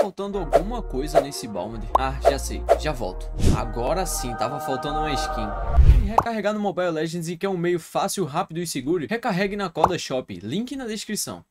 faltando alguma coisa nesse Balmander. Ah, já sei, já volto. Agora sim, tava faltando uma skin. E recarregar no Mobile Legends e quer é um meio fácil, rápido e seguro, recarregue na Coda Shop, link na descrição.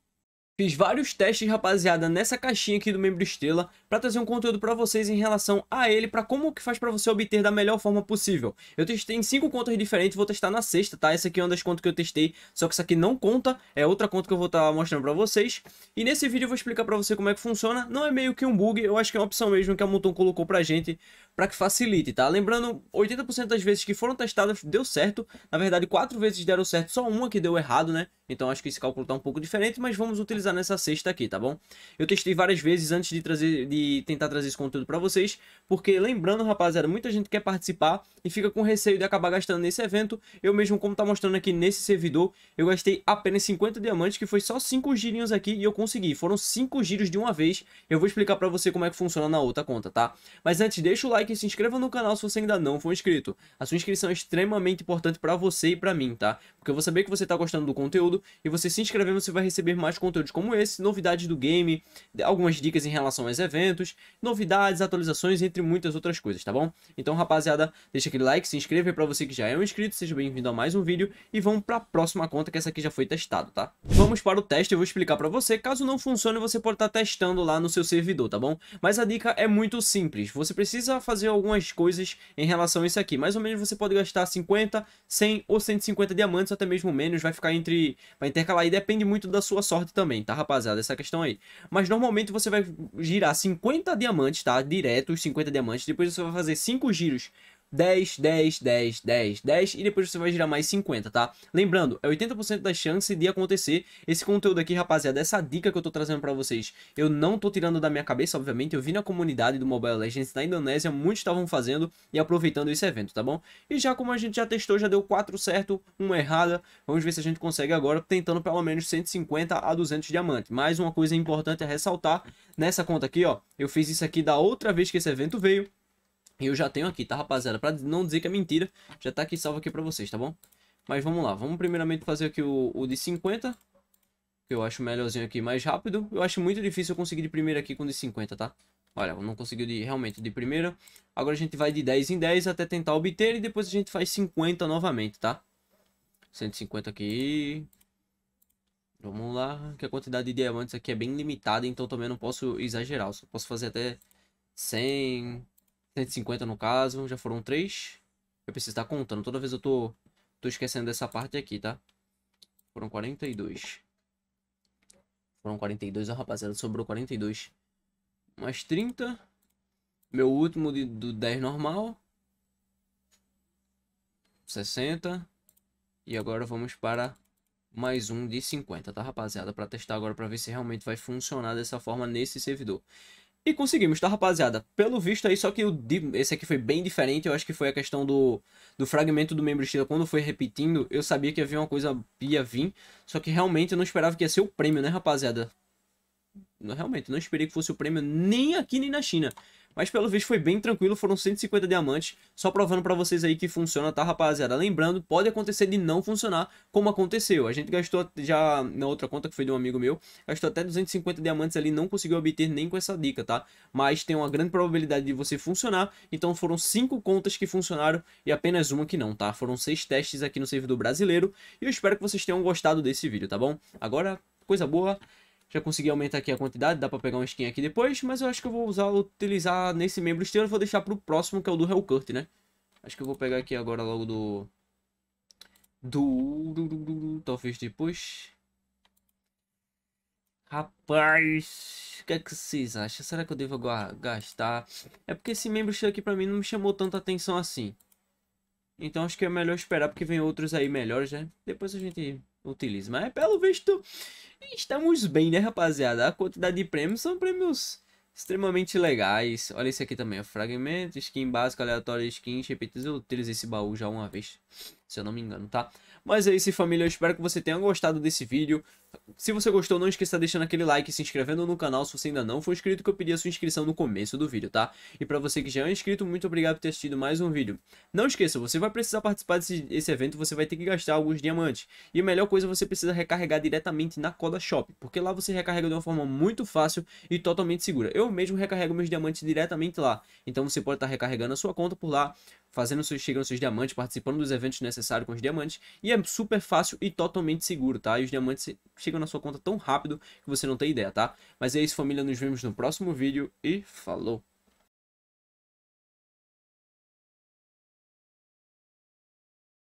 Fiz vários testes, rapaziada, nessa caixinha aqui do Membro Estrela para trazer um conteúdo para vocês em relação a ele, para como que faz para você obter da melhor forma possível. Eu testei em cinco contas diferentes, vou testar na sexta, tá? Essa aqui é uma das contas que eu testei, só que essa aqui não conta, é outra conta que eu vou estar tá mostrando para vocês. E nesse vídeo eu vou explicar para você como é que funciona. Não é meio que um bug, eu acho que é uma opção mesmo que a Muton colocou pra gente para que facilite, tá? Lembrando, 80% das vezes que foram testadas deu certo. Na verdade, quatro vezes deram certo, só uma que deu errado, né? Então acho que esse cálculo tá um pouco diferente, mas vamos utilizar finalizar nessa sexta aqui, tá bom? Eu testei várias vezes antes de, trazer, de tentar trazer esse conteúdo para vocês, porque lembrando, rapaziada, muita gente quer participar e fica com receio de acabar gastando nesse evento. Eu mesmo, como tá mostrando aqui nesse servidor, eu gastei apenas 50 diamantes, que foi só 5 girinhos aqui e eu consegui. Foram 5 giros de uma vez. Eu vou explicar para você como é que funciona na outra conta, tá? Mas antes, deixa o like e se inscreva no canal se você ainda não for inscrito. A sua inscrição é extremamente importante para você e para mim, tá? Porque eu vou saber que você tá gostando do conteúdo e você se inscrevendo, você vai receber mais conteúdos como esse, novidades do game, algumas dicas em relação aos eventos, novidades, atualizações, entre muitas outras coisas, tá bom? Então, rapaziada, deixa aquele like, se inscreve para você que já é um inscrito, seja bem-vindo a mais um vídeo e vamos para a próxima conta que essa aqui já foi testada, tá? Vamos para o teste, eu vou explicar para você, caso não funcione, você pode estar tá testando lá no seu servidor, tá bom? Mas a dica é muito simples, você precisa fazer algumas coisas em relação a isso aqui, mais ou menos você pode gastar 50, 100 ou 150 diamantes, até mesmo menos, vai ficar entre, vai intercalar e depende muito da sua sorte também também, tá, rapaziada? Essa questão aí. Mas normalmente você vai girar 50 diamantes, tá? Direto os 50 diamantes. Depois você vai fazer 5 giros 10, 10, 10, 10, 10 e depois você vai girar mais 50, tá? Lembrando, é 80% da chance de acontecer. Esse conteúdo aqui, rapaziada, essa dica que eu tô trazendo para vocês, eu não tô tirando da minha cabeça, obviamente, eu vi na comunidade do Mobile Legends na Indonésia, muitos estavam fazendo e aproveitando esse evento, tá bom? E já como a gente já testou, já deu 4 certo, 1 errada, vamos ver se a gente consegue agora, tentando pelo menos 150 a 200 diamantes. Mais uma coisa importante a ressaltar, nessa conta aqui, ó, eu fiz isso aqui da outra vez que esse evento veio, eu já tenho aqui, tá, rapaziada? Pra não dizer que é mentira, já tá aqui salvo aqui pra vocês, tá bom? Mas vamos lá, vamos primeiramente fazer aqui o, o de 50. Que eu acho melhorzinho aqui, mais rápido. Eu acho muito difícil eu conseguir de primeira aqui com o de 50, tá? Olha, eu não consegui de, realmente de primeira. Agora a gente vai de 10 em 10 até tentar obter e depois a gente faz 50 novamente, tá? 150 aqui. Vamos lá, que a quantidade de diamantes aqui é bem limitada, então também não posso exagerar. Eu só posso fazer até 100, 150 no caso, já foram 3. Eu preciso estar contando, toda vez eu tô, tô esquecendo dessa parte aqui, tá? Foram 42. Foram 42, ó, rapaziada, sobrou 42. Mais 30. Meu último de, do 10 normal. 60. E agora vamos para mais um de 50, tá, rapaziada? Para testar agora, para ver se realmente vai funcionar dessa forma nesse servidor. E conseguimos, tá, rapaziada? Pelo visto aí, só que o, esse aqui foi bem diferente. Eu acho que foi a questão do, do fragmento do membro estilo. Quando foi repetindo, eu sabia que havia uma coisa ia vir. Só que realmente eu não esperava que ia ser o prêmio, né, rapaziada? Realmente, não esperei que fosse o prêmio nem aqui nem na China. Mas pelo visto foi bem tranquilo, foram 150 diamantes, só provando para vocês aí que funciona, tá rapaziada? Lembrando, pode acontecer de não funcionar, como aconteceu. A gente gastou já na outra conta, que foi de um amigo meu, gastou até 250 diamantes ali, não conseguiu obter nem com essa dica, tá? Mas tem uma grande probabilidade de você funcionar, então foram 5 contas que funcionaram e apenas uma que não, tá? Foram 6 testes aqui no servidor brasileiro e eu espero que vocês tenham gostado desse vídeo, tá bom? Agora, coisa boa, já consegui aumentar aqui a quantidade, dá pra pegar um skin aqui depois, mas eu acho que eu vou usar, utilizar nesse membro externo, vou deixar pro próximo, que é o do Hellcurt, né? Acho que eu vou pegar aqui agora logo do... Do... talvez depois... Rapaz, o que é que vocês acham? Será que eu devo gastar? É porque esse membro aqui pra mim não me chamou tanta atenção assim. Então acho que é melhor esperar porque vem outros aí melhores, né? Depois a gente utiliza Mas pelo visto, estamos bem, né, rapaziada? A quantidade de prêmios são prêmios extremamente legais. Olha esse aqui também, o Fragmento, skin básico aleatória, skin, repetidos. Eu utilizo esse baú já uma vez se eu não me engano, tá? Mas é isso, família. Eu espero que você tenha gostado desse vídeo. Se você gostou, não esqueça de deixar aquele like e se inscrevendo no canal se você ainda não for inscrito, que eu pedi a sua inscrição no começo do vídeo, tá? E para você que já é inscrito, muito obrigado por ter assistido mais um vídeo. Não esqueça, você vai precisar participar desse, desse evento, você vai ter que gastar alguns diamantes. E a melhor coisa, você precisa recarregar diretamente na Coda Shop, porque lá você recarrega de uma forma muito fácil e totalmente segura. Eu mesmo recarrego meus diamantes diretamente lá, então você pode estar recarregando a sua conta por lá, fazendo seus, chegando seus diamantes, participando dos eventos necessários com os diamantes. E é super fácil e totalmente seguro, tá? E os diamantes chegam na sua conta tão rápido que você não tem ideia, tá? Mas é isso, família. Nos vemos no próximo vídeo e falou!